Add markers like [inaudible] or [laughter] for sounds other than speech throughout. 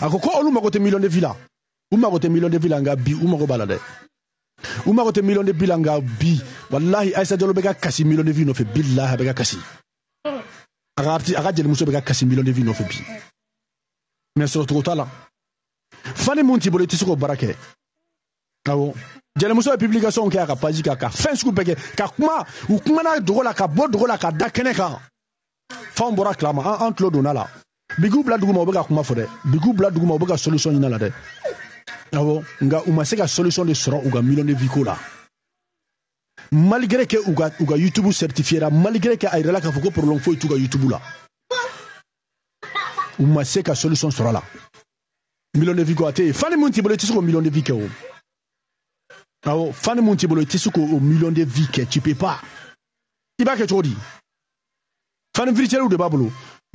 akoko olu mago te million de villa u mago te million de villa nga bi u mago b'a la u mago te million de villa nga bi wallahi ayisa jalo be ka kasi million de vi fe billah be bɛ ka kasi e a ka arti a ka jelimuso bɛ ka kasi million de vi fe bi mais so t'a tala fani mun t'i bolo i tɛ se k'o baara kɛ awɔ publication kɛ a ka page ka ka fɛn sugu beke ka kuma u kumana dogo la ka bo dogo la ka da kɛnɛ kan f'anw bɔra kalama an an tulo la bigiw bila dugu u be ka kuma fɔ dɛ bigiw bila dugu u be ka solution ɲina la dɛ awɔ nka u ma se ka solution de sɔrɔ u ka million de viko la malgré que u ka youtube certifiera malgré que a yirala k'a fɔ ko problème foyi t'u ka youtube la u ma se ka solution sɔrɔ la million de viko a tɛ yen fani min t'i bolo i tɛ se k'o million de vi kɛ o awɔ fani min t'i bolo i tɛ se k'o million de vi kɛ tu peux pas i b'a kɛ cogo di fani virtuel de b'a bolo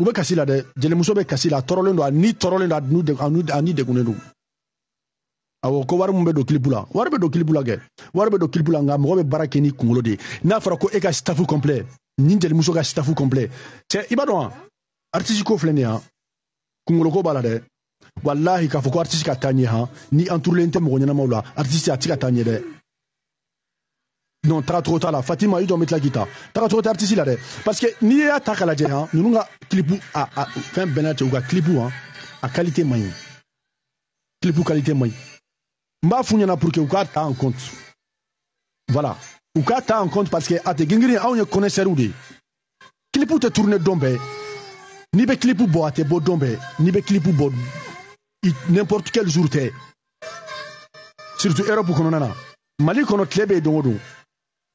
u be kasi la dɛ jelimuso be kasi la a tɔɔrɔlen don a ni tɔɔrɔlen don a ni degunnen don awɔ ko wari min bɛ don kilipu la wari bɛ don kilipu la kɛ wari bɛ don kilipu la nka mɔgɔ bɛ baara kɛ ni kunkolo de ye n'a fɔra ko e ka stafu kɔnplɛ ni jelimuso ka stafu kɔnplɛ cɛ i b'a dɔn wa artisi ko filɛ nin yan kunkolo ko b'a la dɛ walahi k'a fɔ ko artisi ka taa ɲɛ han ni an turulen tɛ mɔgɔ ɲɛnamaw la artisi a tɛ se ka taa ɲɛ dɛ non taga cogo t'a la fatima i jɔ be tila k'i ta taga cogo tɛ artisi la parce que n'i y'a ta ka lajɛ han hein. nunu ka kilipu a a fɛn bɛnna cɛ u ka kilipu han a kalite man ɲi kilipu kalite man ɲi n b'a f'u pour que u k'a ta en compte voilà u k'a ta en compte parce que a tɛ gengirin anw ah, ye connaissɛrw de ye kilipu tɛ tourne don bɛɛ ben. n'i be kilipu bɔ a tɛ bɔ don bɛɛ ben. n'i be kilipu bɔ n'importe quel jour tɛ surtout europe kɔnɔna na mali kɔnɔ tile be ye don o don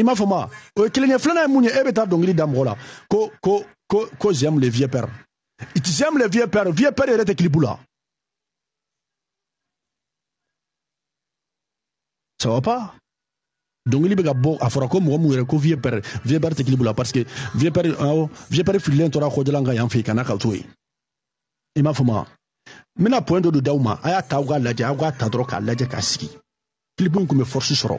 i m'a faamu o ye kelen ye filanan ye mun ye e bɛ taa dɔnkili da mɔgɔ la ko ko ko ko j'aime le vieux père j'aime le vieux père vieux père yɛrɛ tɛ kilibu la ça va pas dɔnkili bɛ ka bɔ a fɔra ko mɔgɔ mun yɛrɛ ko vieux père vieux père tɛ kilibu la parce que vieux père ah, oh, vieux père fililen tora kɔjalan kan yan fɛ ka ka to yen i m'a faamu wa point dɔ don d'aw ma a y'a ta aw k'a lajɛ aw k'a ta dɔrɔn k'a lajɛ k'a sigi kilibu in tun bɛ force sɔrɔ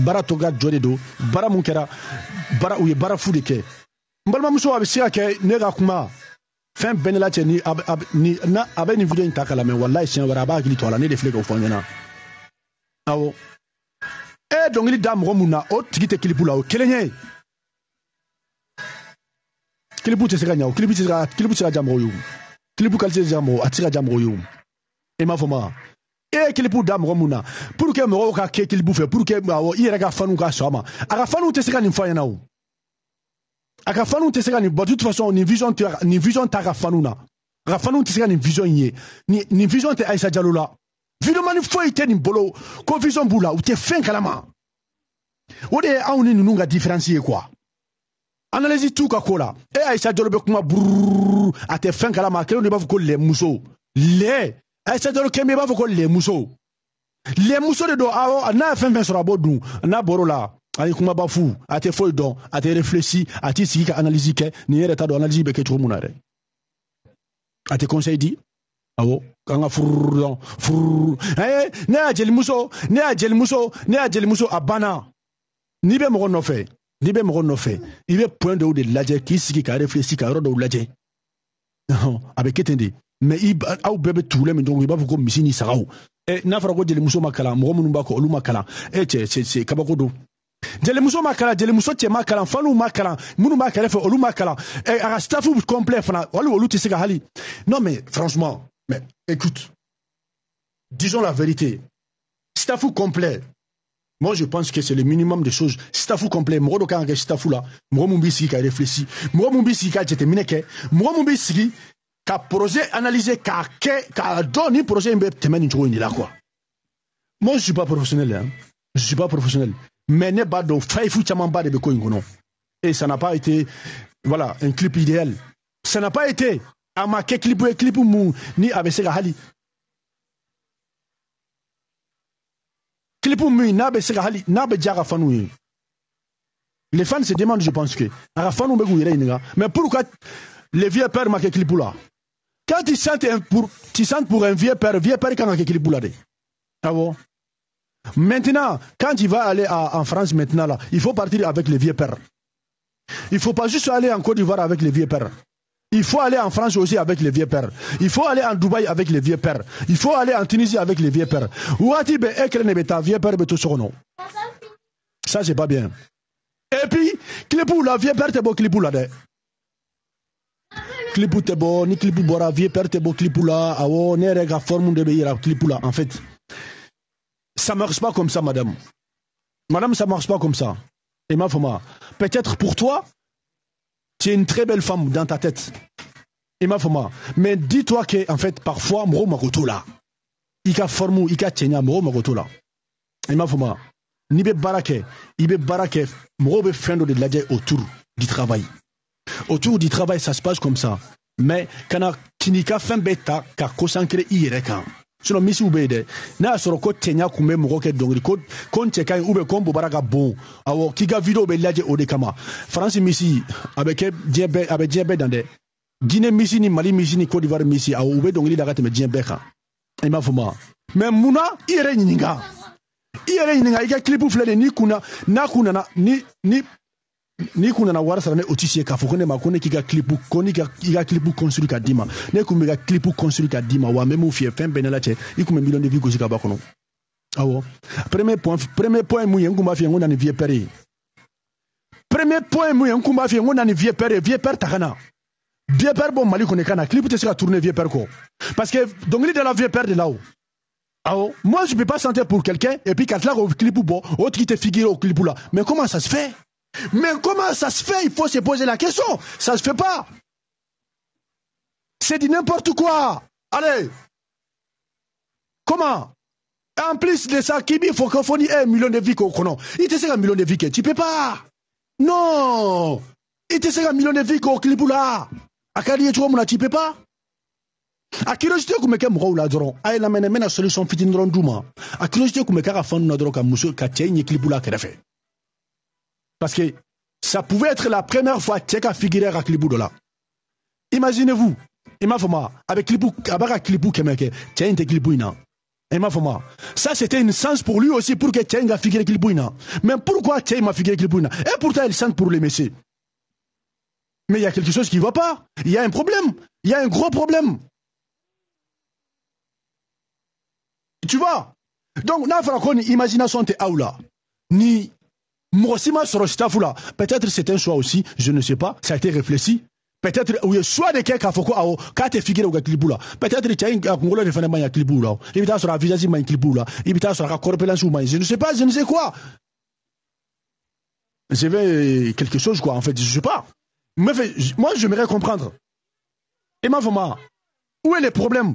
baara to ka jɔ de don baara mun kɛra baara u ye baara fu de kɛ n balimamuso a bɛ se ka kɛ ne ka kuma fɛn bɛɛ ne la cɛ ni a bɛ nin video in ta ka lamɛn walayi siɲɛ wɛrɛ a b'a hakili to a la ne de filɛ k'o fɔ ɲɛna awɔ e ye dɔnkili da mɔgɔ mun na o tigi tɛ kilipu la o kelen ye kilipu tɛ se ka ɲa o kilipu tɛ se ka kilipu tɛ se ka ja mɔgɔw ye o kilipu kalite tɛ se ka mɔgɔ a tɛ se ka ja mɔgɔw ye o i e m'a fɔ ma e ye kilipu da mɔgɔ mun na pour que mɔgɔw ka kɛ kilipu fɛ pour que awɔ i yɛrɛ ka faniw ka sɔn a ma a ka faniw tɛ se ka nin fɔ a ɲɛna o a ka faniw tɛ se ka nin bɔ de toute façon nin vision tɛ nin vision t'a ka faniw na a ka faniw tɛ se ka nin vision in ye nin nin vision tɛ Aïssa Diallo la vidéoman foyi tɛ nin bolo ko vision b'u la u tɛ fɛn kalama o de ye anw ni ninnu ka différence ye quoi analyse t'u ka ko la e Aïssa Diallo bɛ kuma burururu a tɛ fɛn kalama a kɛlen do i b'a fɔ ko lɛ muso lɛ ɛsɛdɔri kɛmɛ i b'a fɔ ko lɛmuso lɛmuso de don awɔ ah, oh, n'a ye fɛn fɛn sɔrɔ a b'o dun n'a bɔr'o la a ye kumaba fu a tɛ foyi dɔn a tɛ reflexi a t'i sigi ka analyse kɛ nin yɛrɛ t'a dɔn analyse bɛ kɛ cogo mun na dɛ a tɛ conseil di awɔ k'an ka fururu dɔn fururu ɛɛ ne y'a jelimuso ne y'a jelimuso ne y'a jelimuso a banna n'i bɛ mɔgɔ nɔfɛ n'i bɛ mɔgɔ nɔfɛ i bɛ point dɔw de lajɛ k'i sigi ka reflexi ka yɔrɔ dɔw lajɛ a bɛ kɛ ten de mɛ aw bɛɛ bɛ tugulɛ min tɔgɔ i b'a fɔ ko misi ni sagaw ɛ n'a fɔra ko jelimuso ma kalan mɔgɔ minnu b'a kɔ eh, olu ma kalan ɛ cɛ cɛ kabako don jelimuso ma kalan jelimuso cɛ ma kalan faliw ma kalan minnu b'a kɛrɛfɛ olu ma kalan ɛ eh, a ka staffu complet fana wali olu tɛ se ka hali non mais franchement mais écoute disons la vérité staffu complet moi, je pense que c'est le minimum de choses. Staffu complet, mɔgɔ dɔ kan ka kɛ stafu la, mɔgɔ mun b'i sigi ka réfléchir, mɔgɔ mun b'i sigi ka jateminɛ kɛ, mɔgɔ b'i sigi ka projet analyser k'a kɛ k'a dɔn ni projet in bɛ tɛmɛ ni cogo de la quoi moi je suis pas professionnel hein je suis pas professionnel mais ne b'a dɔn fayifu camanba de bɛ ko in et ça n'a pas été voilà un clip idéal ça n'a pas été a ma clip ye clip mun ni a bɛ se clip min n'a bɛ se ka hali n'a bɛ diya ka les fans se demandent je pense que a ka fanu bɛ k'u mais pour les le vieux pères ma kɛ clip la quand tu sens pour, tu pour un vieux père, vieux père, quand il boulade. Ah bon? Maintenant, quand tu vas aller en France maintenant, là, il faut partir avec les vieux pères. Il ne faut pas juste aller en Côte d'Ivoire avec les vieux pères. Il faut aller en France aussi avec les vieux pères. Il faut aller en Dubaï avec les vieux pères. Il faut aller en Tunisie avec les vieux pères. tu be ekrene les ta vieux père Ça c'est pas bien. Et puis, pour la vieux père c'est beau clipou là Clipu te bo ni clipu bora vie père tɛ bɔ clip la awɔ ne yɛrɛ ka forme de be ira clip la en fait ça marche pas comme ça madame madame ça marche pas comme ça et ma peut-être pour toi tu es une très belle femme dans ta tête et ma mais dis-toi que en fait parfois mro makoto la ika ka ika i ka cɛɲa mɔgɔ la i m'a n'i be barake, kɛ i bɛ baara kɛ mɔgɔw de lajɛ autour du travail autour du travail ça se passe comme ça mais kana tini ka fɛn bɛɛ ta ka concentré i yɛrɛ kan sinɔ misiw be yen dɛ n'a y'a sɔrɔ ko cɛɲa kun bɛ mɔgɔ kɛ dɔngiri ko ko n cɛ ka ɲi ubiyɛn ko n bobara ka bon awɔ k'i ka videw bɛ lajɛ o de kama faransi misi a bɛ kɛ diɲɛ bɛɛ a bɛ diɲɛ bɛɛ dan dɛ jinɛ misi ni mali misi ni cote d'ivoire misi awɔ u bɛ dɔngili da ka tɛmɛ diɲɛ bɛɛ kan i m'a fɔ ma mɛ munna i yɛrɛ ɲininka i yɛrɛ ɲininka i ka kilipu filɛ nin n'i kunna n'a kun nana ni ni n'i kun nana wari sara ne o ti k'a fɔ ko ne ma ko ne k'i ka clip ko ne ka i ka ka d'i ma ne kun bɛ ka clip construit ka d'i ma wa n bɛ mun f'i ye fɛn bɛɛ ne la cɛ i kun bɛ miliyɔn de bi gosi ka bɔ kɔnɔ awɔ premier point premier point ye mun ye n kun b'a f'i n ko na ni vieux père ye premier point ye mun ye n kun b'a f'i n ko na ni vieux père ye vieux père ta ka na vieux père bɔ mali kɔni ka na clip tɛ se ka tourner vieux père kɔ parce que dɔnkili da la vieux père de la o awɔ moi je peux pas chanter pour quelqu'un et puis ka tila au clip bon, autre qui te figure au clip là. mais comment ça se fait mais comment ça se fait Il faut se poser la question. Ça ne se fait pas. C'est du n'importe quoi. Allez. Comment En plus de ça, Kibi, il faut qu'on fournisse un million de vies au connaît. Il te sait un million de vies que tu ne peux pas. Non. Il te sait un million de vies qu'on clip là. A tu ne peux pas. a curiosité kun bɛ kɛ la dɔrɔn a la mène même solution fitinin dɔrɔn d'u a curiosité comme que à fond fan na dɔrɔn ka muso ka que ɲɛ la parce que ça pouvait être la première fois que figuré à là. Imaginez-vous, il m'a fait avec Klibou, avec Klibou, tiens, t'es Klibouina. Il m'a fait Ça, c'était une sens pour lui aussi pour que tiens, a figuré Klibouina. Mais pourquoi tiens, m'a figuré Klibouina Et pourtant, il sent pour les messieurs. Mais il y a quelque chose qui ne va pas. Il y a un problème. Il y a un gros problème. Tu vois Donc, n'a pas imagination, t'es aoula. Ni moi si ma peut-être c'est un choix aussi je ne sais pas ça a été réfléchi peut-être oui. Soit choix de quelqu'un qui a fait awɔ k'a tɛ figure peut-être tu y a choix de fana un ɲa clip la visage de visage la je ne sais pas je ne sais quoi J'avais quelque chose quoi en fait je ne sais pas moi je comprendre et ma femme où est le problème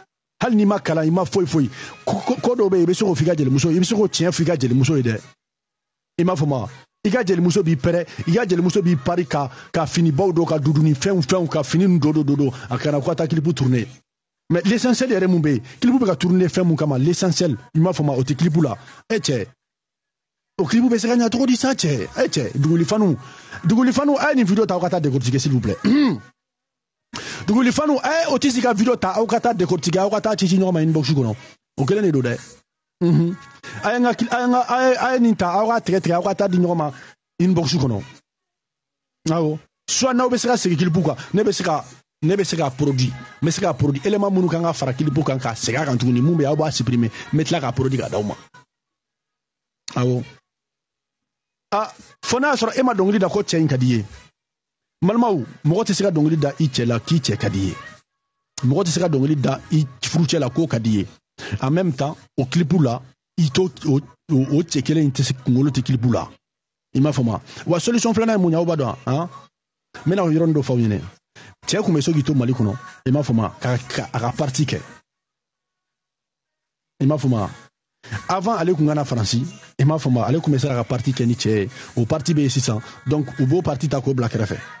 hali n'i ma kalan i ma foyi foyi ko dɔ bɛ i bɛ se k'o f'i ka jelimuso i bɛ se k'o tiɲɛ f'i ka jelimuso ye dɛ i m'a fɔ i ka jelimuso b'i pɛrɛ i ka jelimuso b'i pari ka ka finibaw don ka duduni fɛnw fɛnw ka fini don don don a kana ko ka taa kilipu turune mɛ l'essentiel yɛrɛ mun bɛ yen kilipu bɛ ka turune fɛn mun kama l'essentiel i m'a fɔ o tɛ kilipu la e cɛ o kilipu bɛ se ka ɲɛ cogo di sa cɛ e cɛ dugulifanu dugulifanu a ye nin video ta aw ka taa décortiquer s'il vous plaît [clears throat] tuguli fanu e eh, o t'i sigi ka video ta aw ka taa décortiquer aw ka taa cici ɲɔgɔn ma inbox kɔnɔ o kelen de don dɛ unhun mhm. a ye n ka a ye nin ta aw ka tigɛ tigɛ aw ka taa di ɲɔgɔn ma inbox kɔnɔ awɔ soit n'aw bɛ se ka segin kilipu kan ne bɛ se ka ne bɛ se ka produit n bɛ se ka produit élément minnu kan ka fara kilipu kan ka segin a kan tuguni mun bɛ aw b'a supprimer n bɛ tila ka produit ka d'aw ma awɔ ah fo n'a y'a sɔrɔ e ma dɔnkili da ko cɛ in ka di i ye balimaw mɔgɔ tɛ se ka dɔngili da i cɛ la k'i cɛ ka di ye mɔgɔ tɛ se ka dɔngili da i furucɛ la k'o ka di ye en même temps o kilipu la i t'o o cɛ kelen in tɛ se kunkolo tɛ kilipu la i m'a faamu wa wa solution filanan ye mun ye aw b'a dɔn han n bɛna o yɔrɔnin dɔ f'aw ɲɛna cɛ kun bɛ se k'i to mali kɔnɔ i m'a faamu ka ka a ka parti kɛ i m'a faamu avant ale kun kana faransi i m'a faamu ale kun bɛ se k'a ka parti kɛ ni cɛ ye o parti bɛ yen sisan donc u b'o parti ta k'o bila kɛrɛfɛ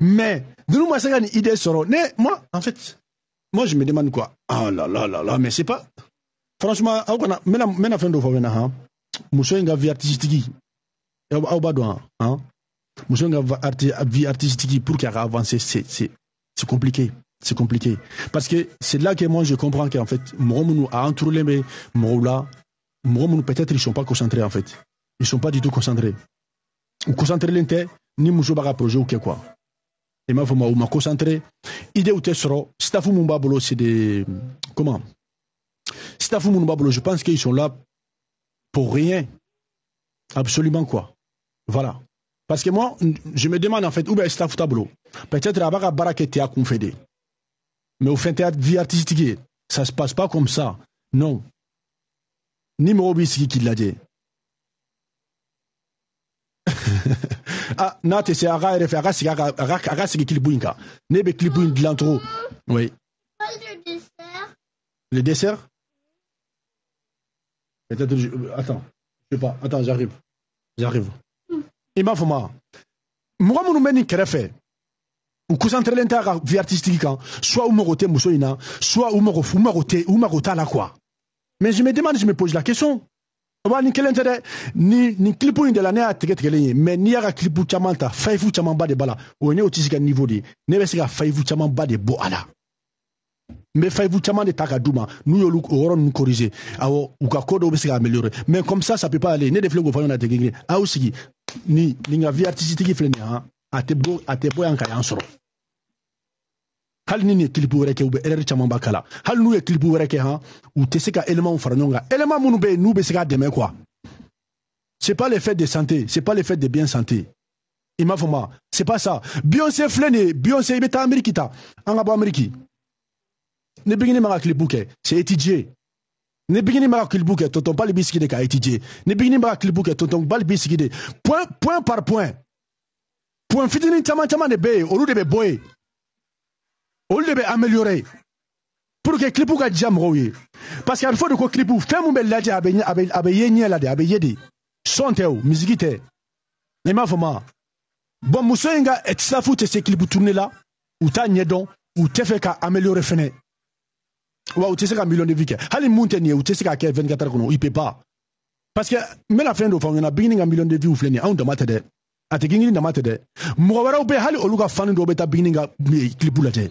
Mais nous-mêmes Nounou une idée sort. Mais moi, en fait, moi je me demande quoi Ah là là là là, mais c'est pas. Franchement, aw kana mena mena fɛn dɔ fɔ mena han muso in ka vie artistique aw b'a dɔn han muso in ka vie artistique pour qu'il avance c'est c'est c'est compliqué c'est compliqué parce que c'est là que moi je comprends qu'en fait mɔgɔ minnu a entouré bɛ mɔgɔw la mɔgɔ peut-être ils sont pas concentrés en fait ils sont pas du tout concentrés Ou concentrés tɛ ni muso b'a ka projet ou quoi et m'a je ma u concentré idéw tɛ sɔrɔ staff c'est des comment staff je pense qu'ils sont là pour rien absolument quoi voilà parce que moi je me demande en fait où est staff tableau peut-être à b'a ka baara kɛ y a kun à de mais au fin tɛ vie artistique ça ça se passe pas comme ça non ni mɔgɔw b'i qui l'a dit ah non c'est c'est a ka ara fɛ a ka sigi a ka sigi kilibu ne oui le dessert Le dessert attends je euh, sais pas attends j'arrive j'arrive Et m'a femme, moi mon minnu n'est nin kɛrɛfɛ u artistique quand, hein. soit ou me tɛ muso soit ou me u me tɛ me la quoi mais je me demande je me pose la question oba ni kelen tɛ dɛ ni ni kilipu in de la ne y'a tigɛ tigɛlen ye mɛ n'i y'a ka kilipu caman ta fayifu camanba de b'a la o ye ne o tɛ se ka niveau de ye ne bɛ se ka fayifu camanba de bɔ a la n bɛ fayifu caman de ta ka d'u ma n'u y'olu o yɔrɔ ninnu corriger awɔ u ka ko dɔw bɛ se ka améliorer mais comme ça ça peut pas aller ne de filɛ k'o fɔ ɲɔgɔn na ten kelen kelen a y'aw sigi nin nin ka vie artistique filɛ nin ye han a tɛ bɔ a tɛ bɔ yan ka yan sɔrɔ hali ni nin ye kilipu wɛrɛ kɛ u bɛ erɛri camanba kala hali n'u ye kilipu wɛrɛ kɛ han u tɛ se ka elemanw fara ɲɔgɔn kan eleman minnu bɛ yen n'u bɛ se k'a dɛmɛ kuwa c'est pas le fait de santé c'est pas le fait de bien santé i m'a fɔ ma c'est pas ça beyonce filɛ nin ye beyonce i bɛ taa ameriki ta an ka bɔ ameriki ni bigini ma ka kilipu kɛ c'est étudier ni bigini ma ka kilipu kɛ tonton bali b'i sigi de ka étudier ni bigini ma ka kilipu kɛ tonton bali b'i sigi de point point par point point fitinin caman caman de bɛ yen olu de bɛ bɔ yen olu de bɛ améliorer pour que clipu ka diya mɔgɔw ye parce que a bɛ fɔ de ko clip fɛn min bɛ lajɛ a bɛ a bɛ a bɛ ye ɲɛ la de a bɛ ye de sɔn tɛ o musique tɛ i m'a faamu bon muso in ka ɛtisafu tɛ se clip tourner la u t'a ɲɛdɔn u tɛ fɛ ka améliorer fɛnɛ wa u tɛ se ka million de vues kɛ hali mun tɛ nin ye u tɛ se k'a kɛ 24 heures kɔnɔ i peut pas parce que n bɛna fɛn dɔ fɔ aw ɲɛna bigini ka million de vues filɛ nin ye anw dama tɛ dɛ a tɛ gingiri dama tɛ dɛ mɔgɔ wɛrɛw bɛ hali olu ka fani dɔw bɛ taa bigini ka clip lajɛ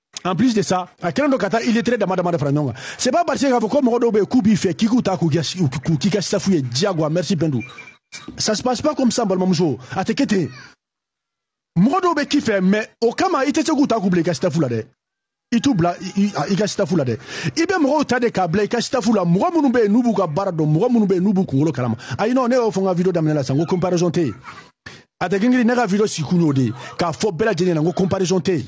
en plus de ça a kɛlen do ka taa illettré dama dama de fara ɲɔgɔn kan c'est pas parce que k'a fɔ ko mɔgɔ dɔw be yen k'u b'i fɛ k'i k'u ta k'u k'i ka sisafu ye diyagoa merci pendu ça se passe pas comme ça balimamuso ah, ah, a tɛ kɛ ten mɔgɔ dɔw be k'i fɛ mais o kama i tɛ se k'u ta k'u bila i ka sitafu la dɛ i t'u bila i ka sitafu la dɛ i bɛ mɔgɔw ta de k'a bila i ka sitafu la mɔgɔ minnu bɛ yen n'u b'u ka baara dɔn mɔgɔ minnu bɛ yen n'u b'u kunkolo kalama ayi nɔn ne y'o fɔ n ka video daminɛ la sisan ko comparaison tɛ yen a tɛ kinkiri ne ka video sikun y'o de ye k'a fɔ bɛɛ lajɛlen ɲɛna ko comparaison tɛ yen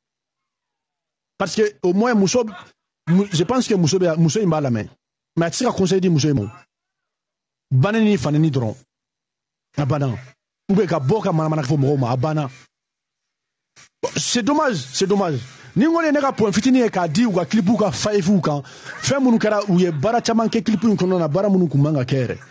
parce que au moins muso je pense que muso bɛ muso in b'a lamɛn mɛ a tɛ se ka conseil di muso in ma banni ni fanini dɔrɔn a banna ou bien ka bɔ ka manamana fɔ mɔgɔw ma a banna c'est dommage c'est dommage ni n kɔni ye ne ka point fitinin ye k'a di u ka clip ka fayifuw e kan fɛn minnu kɛra u ye baara caman kɛ clip in kɔnɔna na baara minnu tun man ka kɛ yɛrɛ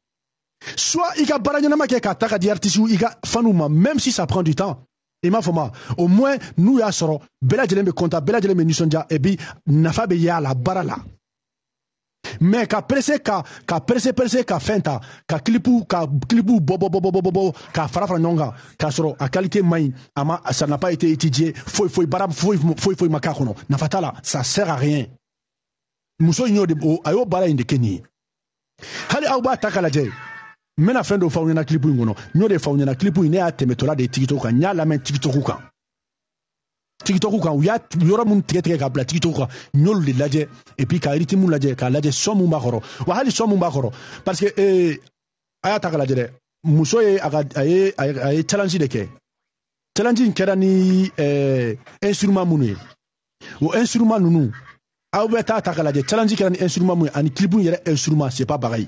soit i a baara ɲɛnama kɛ k'a ta di artiste i il a même si ça prend du temps et m'a foma au moins nous y serons belles lajɛlen me kɔnta bɛɛ lajɛlen bɛ nisɔndiya et bi nafa be y'a la barala mais ka presse ka ka presse presse ka fenta ka clipu ka clipu bo bo bo bo bo k'a fara fara k'a soro a qualité man ama ça n'a pas été étudié foi foi barab foi foi foi ma k'a ça sert à rien muso in y'o de a y'o baara in hali b'a n bena fɛn dɔ faw ɲɛna kilipu de faw ɲɛna kilipu yi ne y'a de tikitɔku kan n y'a lamɛn tikitɔku kan tikitɔku kan u y'a yɔrɔ minnu tigɛtigɛ k'a bila tikitɔku kan n y'olu de et puis ka ritimu lajɛ k'a lajɛ sɔn b'a kɔrɔ wa hali sɔn b'a kɔrɔ parce que ee a ta k'a lajɛ dɛ muso e ye a ka a challenge de kɛ challenge in kɛra ni ɛɛ e, instrument minnu ye o instrument ninnu aw bɛ ta k'a lajɛ challenge kɛra ni instrument min e. ani clip in instrument c'est pas pareil